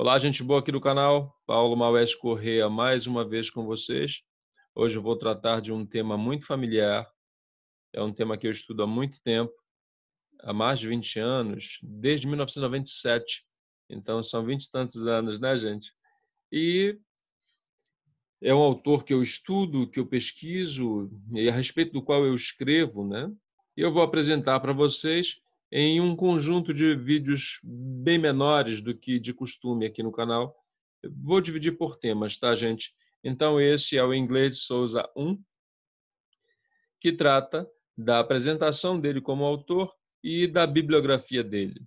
Olá, gente boa aqui do canal. Paulo Maués Correa mais uma vez com vocês. Hoje eu vou tratar de um tema muito familiar. É um tema que eu estudo há muito tempo, há mais de 20 anos, desde 1997. Então são 20 e tantos anos, né, gente? E é um autor que eu estudo, que eu pesquiso e a respeito do qual eu escrevo, né? E eu vou apresentar para vocês em um conjunto de vídeos bem menores do que de costume aqui no canal. Vou dividir por temas, tá, gente? Então, esse é o Inglês de Souza 1, que trata da apresentação dele como autor e da bibliografia dele.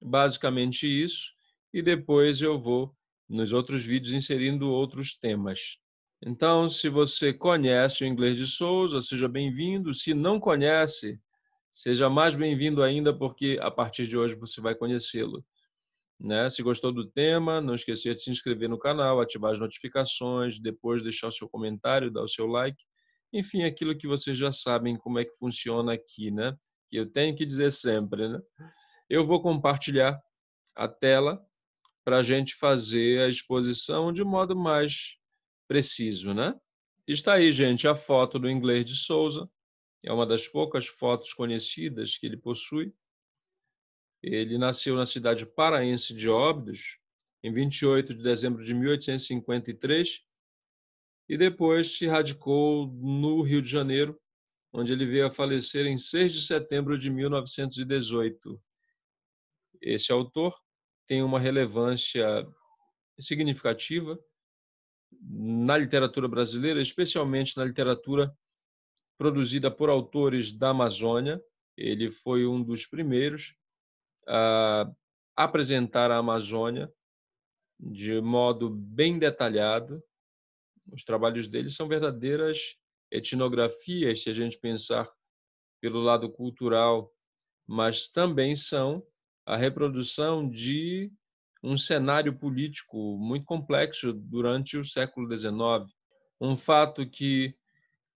Basicamente isso, e depois eu vou, nos outros vídeos, inserindo outros temas. Então, se você conhece o Inglês de Souza, seja bem-vindo. Se não conhece, Seja mais bem-vindo ainda, porque a partir de hoje você vai conhecê-lo. Né? Se gostou do tema, não esqueça de se inscrever no canal, ativar as notificações, depois deixar o seu comentário, dar o seu like. Enfim, aquilo que vocês já sabem como é que funciona aqui, né? Que eu tenho que dizer sempre, né? Eu vou compartilhar a tela para a gente fazer a exposição de modo mais preciso, né? Está aí, gente, a foto do inglês de Souza, é uma das poucas fotos conhecidas que ele possui. Ele nasceu na cidade paraense de Óbidos em 28 de dezembro de 1853 e depois se radicou no Rio de Janeiro, onde ele veio a falecer em 6 de setembro de 1918. Esse autor tem uma relevância significativa na literatura brasileira, especialmente na literatura produzida por autores da Amazônia. Ele foi um dos primeiros a apresentar a Amazônia de modo bem detalhado. Os trabalhos dele são verdadeiras etnografias, se a gente pensar pelo lado cultural, mas também são a reprodução de um cenário político muito complexo durante o século XIX. Um fato que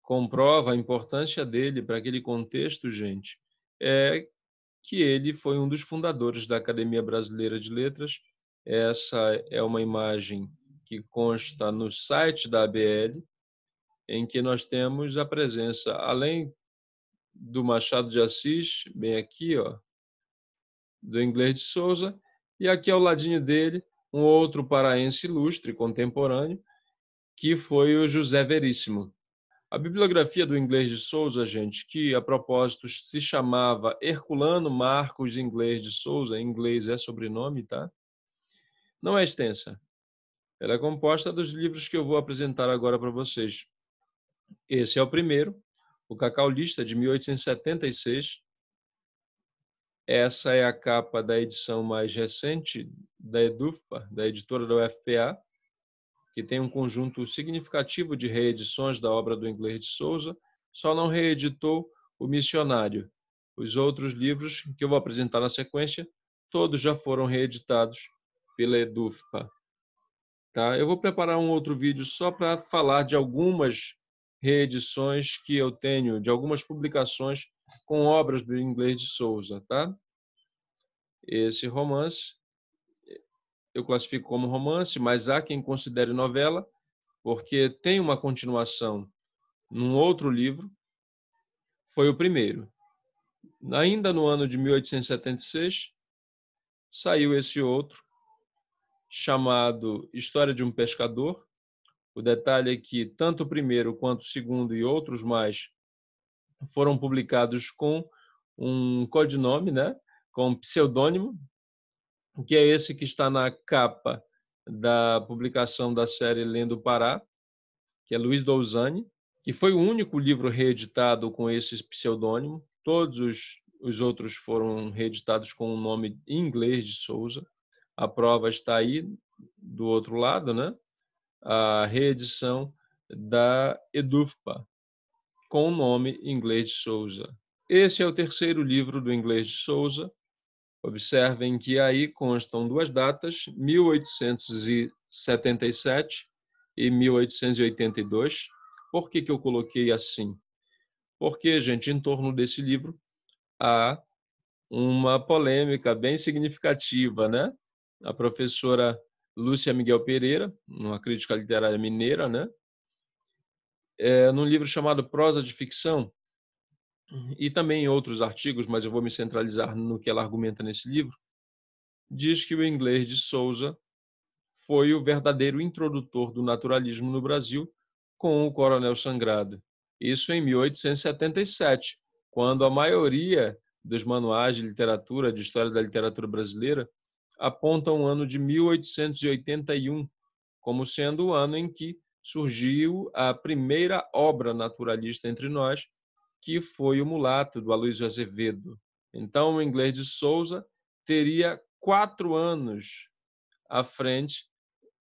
comprova a importância dele para aquele contexto, gente, é que ele foi um dos fundadores da Academia Brasileira de Letras. Essa é uma imagem que consta no site da ABL, em que nós temos a presença, além do Machado de Assis, bem aqui, ó, do inglês de Souza, e aqui ao ladinho dele, um outro paraense ilustre, contemporâneo, que foi o José Veríssimo. A bibliografia do inglês de Souza, gente, que a propósito se chamava Herculano Marcos Inglês de Souza, inglês é sobrenome, tá? Não é extensa. Ela é composta dos livros que eu vou apresentar agora para vocês. Esse é o primeiro, o Cacau Lista, de 1876. Essa é a capa da edição mais recente da EDUFPA, da editora da UFPA que tem um conjunto significativo de reedições da obra do inglês de Souza, só não reeditou O Missionário. Os outros livros que eu vou apresentar na sequência, todos já foram reeditados pela Edufpa. Tá? Eu vou preparar um outro vídeo só para falar de algumas reedições que eu tenho, de algumas publicações com obras do inglês de Souza. Tá? Esse romance eu classifico como romance, mas há quem considere novela, porque tem uma continuação num outro livro. Foi o primeiro. Ainda no ano de 1876, saiu esse outro, chamado História de um Pescador. O detalhe é que tanto o primeiro quanto o segundo e outros mais foram publicados com um codinome, né? com um pseudônimo, que é esse que está na capa da publicação da série Lendo Pará, que é Luiz Douzani, que foi o único livro reeditado com esse pseudônimo. Todos os, os outros foram reeditados com o nome em inglês de Souza. A prova está aí do outro lado, né? A reedição da Edufpa com o nome Inglês de Souza. Esse é o terceiro livro do Inglês de Souza, Observem que aí constam duas datas, 1877 e 1882. Por que, que eu coloquei assim? Porque, gente, em torno desse livro há uma polêmica bem significativa, né? A professora Lúcia Miguel Pereira, uma crítica literária mineira, né? É, num livro chamado Prosa de Ficção, e também em outros artigos, mas eu vou me centralizar no que ela argumenta nesse livro, diz que o inglês de Souza foi o verdadeiro introdutor do naturalismo no Brasil com o Coronel Sangrado. Isso em 1877, quando a maioria dos manuais de literatura, de história da literatura brasileira, apontam o ano de 1881 como sendo o ano em que surgiu a primeira obra naturalista entre nós, que foi o mulato do Aloysio Azevedo. Então, o inglês de Souza teria quatro anos à frente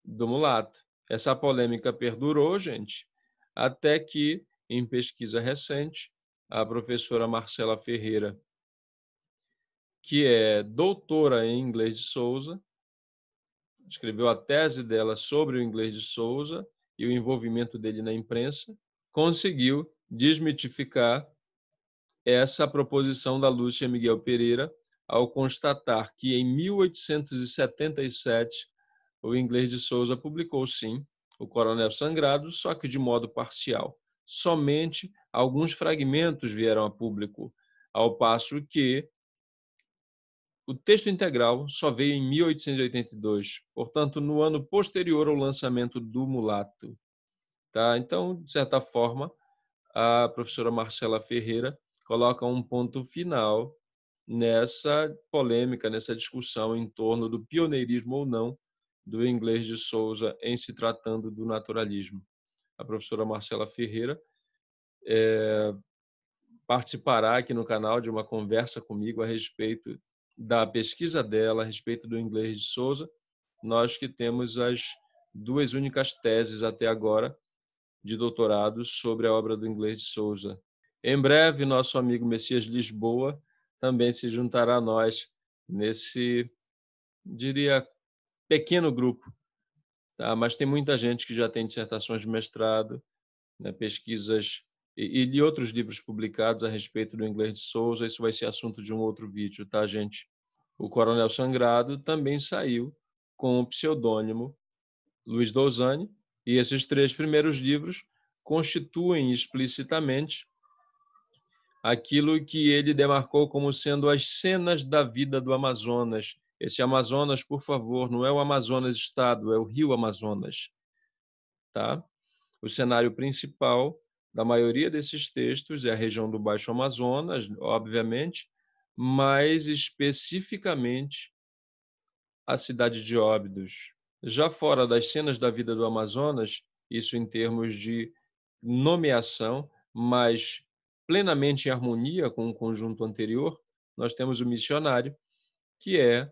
do mulato. Essa polêmica perdurou, gente, até que, em pesquisa recente, a professora Marcela Ferreira, que é doutora em inglês de Souza, escreveu a tese dela sobre o inglês de Souza e o envolvimento dele na imprensa, conseguiu desmitificar essa proposição da Lúcia Miguel Pereira ao constatar que em 1877 o inglês de Souza publicou sim o Coronel Sangrado, só que de modo parcial. Somente alguns fragmentos vieram a público, ao passo que o texto integral só veio em 1882, portanto, no ano posterior ao lançamento do Mulato. Tá? Então, de certa forma, a professora Marcela Ferreira coloca um ponto final nessa polêmica, nessa discussão em torno do pioneirismo ou não do inglês de Souza em se tratando do naturalismo. A professora Marcela Ferreira é, participará aqui no canal de uma conversa comigo a respeito da pesquisa dela, a respeito do inglês de Souza. Nós que temos as duas únicas teses até agora de doutorado sobre a obra do inglês de Souza. Em breve, nosso amigo Messias Lisboa também se juntará a nós nesse, diria, pequeno grupo. Tá? Mas tem muita gente que já tem dissertações de mestrado, né, pesquisas e, e outros livros publicados a respeito do inglês de Souza. Isso vai ser assunto de um outro vídeo, tá, gente? O Coronel Sangrado também saiu com o pseudônimo Luiz Dozani, e esses três primeiros livros constituem explicitamente aquilo que ele demarcou como sendo as cenas da vida do Amazonas. Esse Amazonas, por favor, não é o Amazonas Estado, é o Rio Amazonas. Tá? O cenário principal da maioria desses textos é a região do Baixo Amazonas, obviamente, mas especificamente a cidade de Óbidos, já fora das cenas da vida do Amazonas, isso em termos de nomeação, mas plenamente em harmonia com o conjunto anterior, nós temos o Missionário, que é,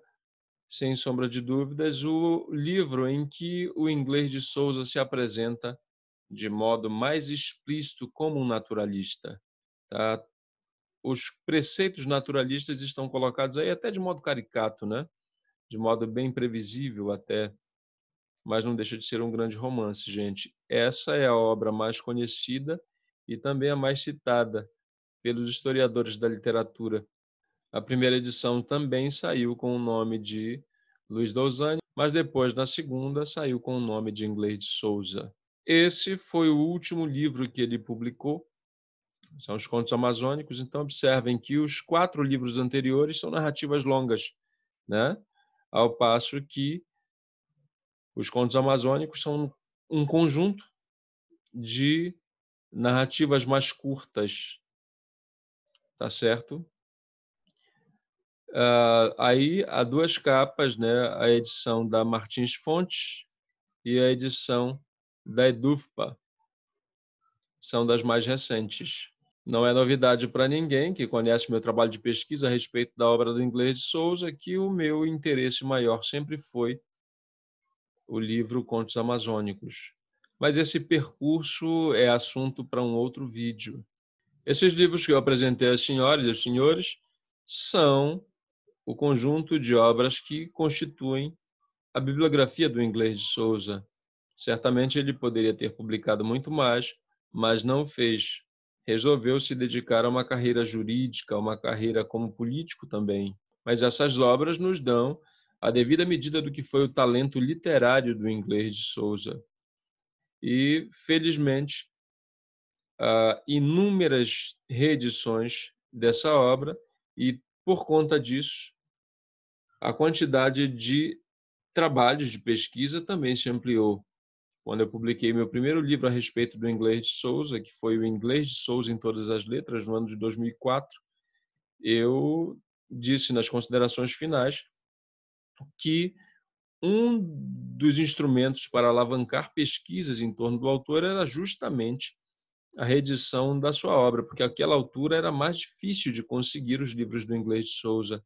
sem sombra de dúvidas, o livro em que o inglês de Souza se apresenta de modo mais explícito como um naturalista. Tá? Os preceitos naturalistas estão colocados aí até de modo caricato, né? de modo bem previsível até mas não deixa de ser um grande romance, gente. Essa é a obra mais conhecida e também a mais citada pelos historiadores da literatura. A primeira edição também saiu com o nome de Luiz Dolzani, mas depois, na segunda, saiu com o nome de inglês de Souza. Esse foi o último livro que ele publicou, são os Contos Amazônicos, então observem que os quatro livros anteriores são narrativas longas, né? ao passo que os contos amazônicos são um conjunto de narrativas mais curtas, tá certo? Uh, aí há duas capas, né? A edição da Martins Fontes e a edição da Edufpa. São das mais recentes. Não é novidade para ninguém que conhece meu trabalho de pesquisa a respeito da obra do inglês de Souza que o meu interesse maior sempre foi o livro Contos Amazônicos. Mas esse percurso é assunto para um outro vídeo. Esses livros que eu apresentei às senhoras e aos senhores são o conjunto de obras que constituem a bibliografia do inglês de Souza. Certamente ele poderia ter publicado muito mais, mas não fez. Resolveu se dedicar a uma carreira jurídica, a uma carreira como político também. Mas essas obras nos dão a devida medida do que foi o talento literário do inglês de Souza. E, felizmente, inúmeras reedições dessa obra e, por conta disso, a quantidade de trabalhos de pesquisa também se ampliou. Quando eu publiquei meu primeiro livro a respeito do inglês de Souza, que foi o Inglês de Souza em Todas as Letras, no ano de 2004, eu disse nas considerações finais que um dos instrumentos para alavancar pesquisas em torno do autor era justamente a reedição da sua obra, porque àquela altura era mais difícil de conseguir os livros do inglês de Souza.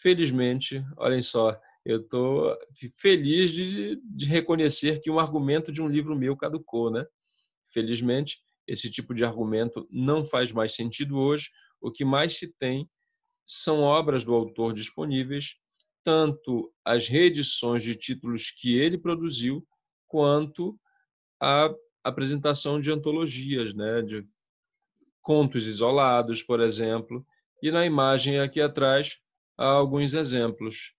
Felizmente, olhem só, eu estou feliz de, de, reconhecer que um argumento de um livro meu caducou, né? Felizmente, esse tipo de argumento não faz mais sentido hoje. O que mais se tem são obras do autor disponíveis tanto as reedições de títulos que ele produziu, quanto a apresentação de antologias, né, de contos isolados, por exemplo. E na imagem aqui atrás há alguns exemplos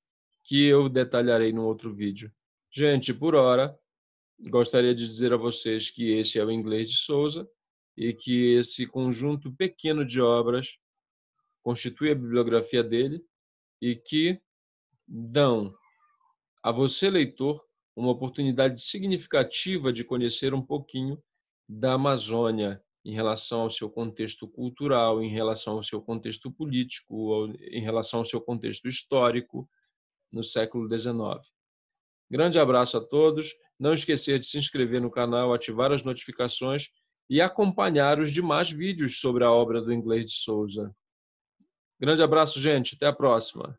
que eu detalharei num outro vídeo. Gente, por hora, gostaria de dizer a vocês que esse é o inglês de Souza e que esse conjunto pequeno de obras constitui a bibliografia dele e que dão a você, leitor, uma oportunidade significativa de conhecer um pouquinho da Amazônia em relação ao seu contexto cultural, em relação ao seu contexto político, em relação ao seu contexto histórico no século XIX. Grande abraço a todos. Não esquecer de se inscrever no canal, ativar as notificações e acompanhar os demais vídeos sobre a obra do inglês de Souza. Grande abraço, gente. Até a próxima.